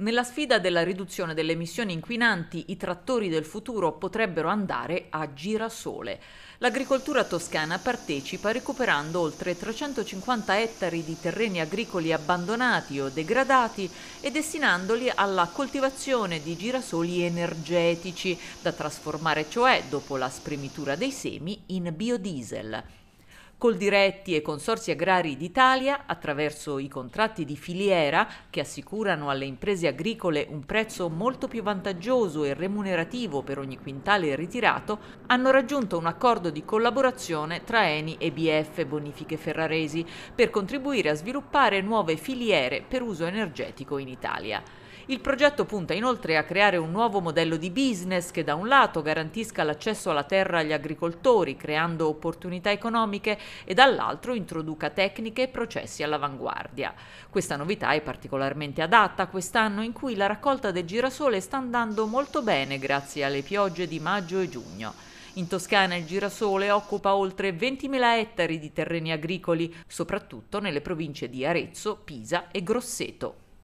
Nella sfida della riduzione delle emissioni inquinanti, i trattori del futuro potrebbero andare a girasole. L'agricoltura toscana partecipa recuperando oltre 350 ettari di terreni agricoli abbandonati o degradati e destinandoli alla coltivazione di girasoli energetici, da trasformare cioè, dopo la spremitura dei semi, in biodiesel. Coldiretti e Consorzi Agrari d'Italia, attraverso i contratti di filiera che assicurano alle imprese agricole un prezzo molto più vantaggioso e remunerativo per ogni quintale ritirato, hanno raggiunto un accordo di collaborazione tra ENI e BF Bonifiche Ferraresi per contribuire a sviluppare nuove filiere per uso energetico in Italia. Il progetto punta inoltre a creare un nuovo modello di business che da un lato garantisca l'accesso alla terra agli agricoltori, creando opportunità economiche, e dall'altro introduca tecniche e processi all'avanguardia. Questa novità è particolarmente adatta quest'anno in cui la raccolta del girasole sta andando molto bene grazie alle piogge di maggio e giugno. In Toscana il girasole occupa oltre 20.000 ettari di terreni agricoli, soprattutto nelle province di Arezzo, Pisa e Grosseto.